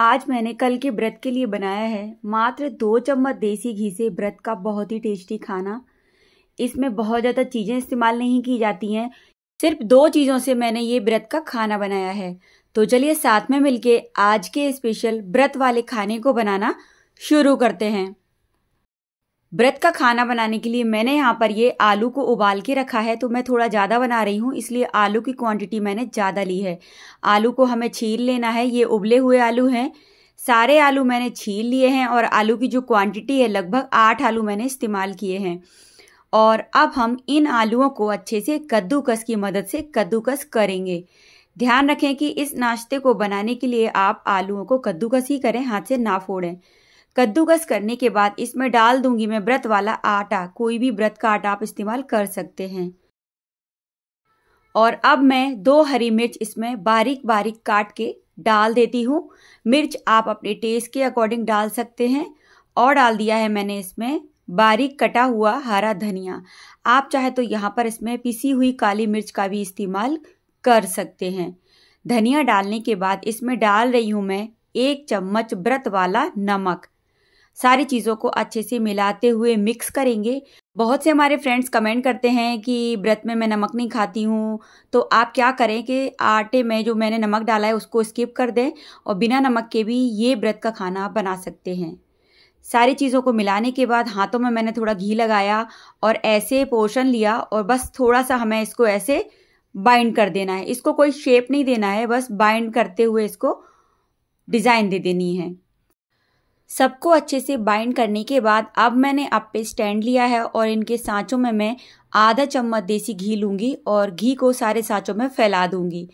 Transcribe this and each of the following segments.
आज मैंने कल के व्रत के लिए बनाया है मात्र दो चम्मच देसी घी से व्रत का बहुत ही टेस्टी खाना इसमें बहुत ज़्यादा चीज़ें इस्तेमाल नहीं की जाती हैं सिर्फ दो चीज़ों से मैंने ये व्रत का खाना बनाया है तो चलिए साथ में मिलके आज के स्पेशल व्रत वाले खाने को बनाना शुरू करते हैं व्रत का खाना बनाने के लिए मैंने यहाँ पर ये आलू को उबाल के रखा है तो मैं थोड़ा ज़्यादा बना रही हूँ इसलिए आलू की क्वांटिटी मैंने ज़्यादा ली है आलू को हमें छील लेना है ये उबले हुए आलू हैं सारे आलू मैंने छील लिए हैं और आलू की जो क्वांटिटी है लगभग आठ आलू मैंने इस्तेमाल किए हैं और अब हम इन आलुओं को अच्छे से कद्दूकस की मदद से कद्दूकस करेंगे ध्यान रखें कि इस नाश्ते को बनाने के लिए आप आलुओं को कद्दूकस ही करें हाथ से ना फोड़ें कद्दूकस करने के बाद इसमें डाल दूंगी मैं व्रत वाला आटा कोई भी व्रत का आटा आप इस्तेमाल कर सकते हैं और अब मैं दो हरी मिर्च इसमें बारीक बारीक काट के डाल देती हूँ मिर्च आप अपने टेस्ट के अकॉर्डिंग डाल सकते हैं और डाल दिया है मैंने इसमें बारीक कटा हुआ हरा धनिया आप चाहे तो यहाँ पर इसमें पिसी हुई काली मिर्च का भी इस्तेमाल कर सकते हैं धनिया डालने के बाद इसमें डाल रही हूँ मैं एक चम्मच व्रत वाला नमक सारी चीज़ों को अच्छे से मिलाते हुए मिक्स करेंगे बहुत से हमारे फ्रेंड्स कमेंट करते हैं कि व्रत में मैं नमक नहीं खाती हूँ तो आप क्या करें कि आटे में जो मैंने नमक डाला है उसको स्किप कर दें और बिना नमक के भी ये व्रत का खाना आप बना सकते हैं सारी चीज़ों को मिलाने के बाद हाथों में मैंने थोड़ा घी लगाया और ऐसे पोर्शन लिया और बस थोड़ा सा हमें इसको ऐसे बाइंड कर देना है इसको कोई शेप नहीं देना है बस बाइंड करते हुए इसको डिज़ाइन दे देनी है सबको अच्छे से बाइंड करने के बाद अब मैंने अप पे स्टैंड लिया है और इनके सांचों में मैं आधा चम्मच देसी घी लूँगी और घी को सारे सांचों में फैला दूँगी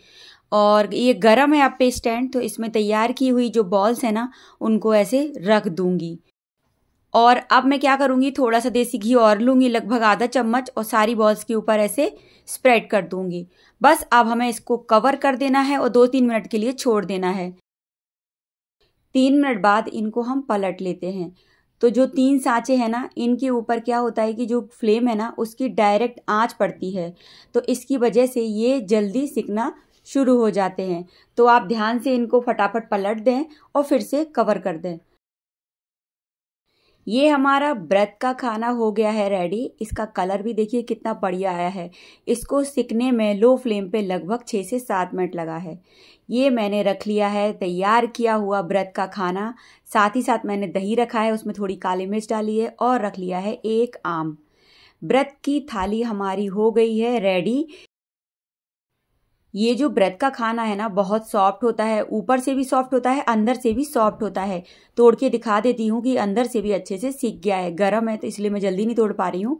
और ये गर्म है आप पे स्टैंड तो इसमें तैयार की हुई जो बॉल्स है ना उनको ऐसे रख दूँगी और अब मैं क्या करूँगी थोड़ा सा देसी घी और लूँगी लगभग आधा चम्मच और सारी बॉल्स के ऊपर ऐसे स्प्रेड कर दूँगी बस अब हमें इसको कवर कर देना है और दो तीन मिनट के लिए छोड़ देना है तीन मिनट बाद इनको हम पलट लेते हैं तो जो तीन सांचे हैं ना इनके ऊपर क्या होता है कि जो फ्लेम है ना उसकी डायरेक्ट आंच पड़ती है तो इसकी वजह से ये जल्दी सिकना शुरू हो जाते हैं तो आप ध्यान से इनको फटाफट पलट दें और फिर से कवर कर दें ये हमारा व्रत का खाना हो गया है रेडी इसका कलर भी देखिए कितना बढ़िया आया है इसको सिकने में लो फ्लेम पे लगभग छः से सात मिनट लगा है ये मैंने रख लिया है तैयार किया हुआ व्रत का खाना साथ ही साथ मैंने दही रखा है उसमें थोड़ी काली मिर्च डाली है और रख लिया है एक आम व्रत की थाली हमारी हो गई है रेडी ये जो ब्रेड का खाना है ना बहुत सॉफ्ट होता है ऊपर से भी सॉफ्ट होता है अंदर से भी सॉफ्ट होता है तोड़ के दिखा देती हूँ कि अंदर से भी अच्छे से सीख गया है गर्म है तो इसलिए मैं जल्दी नहीं तोड़ पा रही हूँ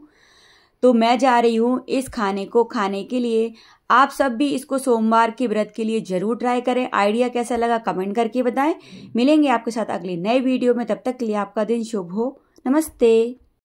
तो मैं जा रही हूँ इस खाने को खाने के लिए आप सब भी इसको सोमवार के व्रत के लिए जरूर ट्राई करें आइडिया कैसा लगा कमेंट करके बताएं मिलेंगे आपके साथ अगले नए वीडियो में तब तक के लिए आपका दिन शुभ हो नमस्ते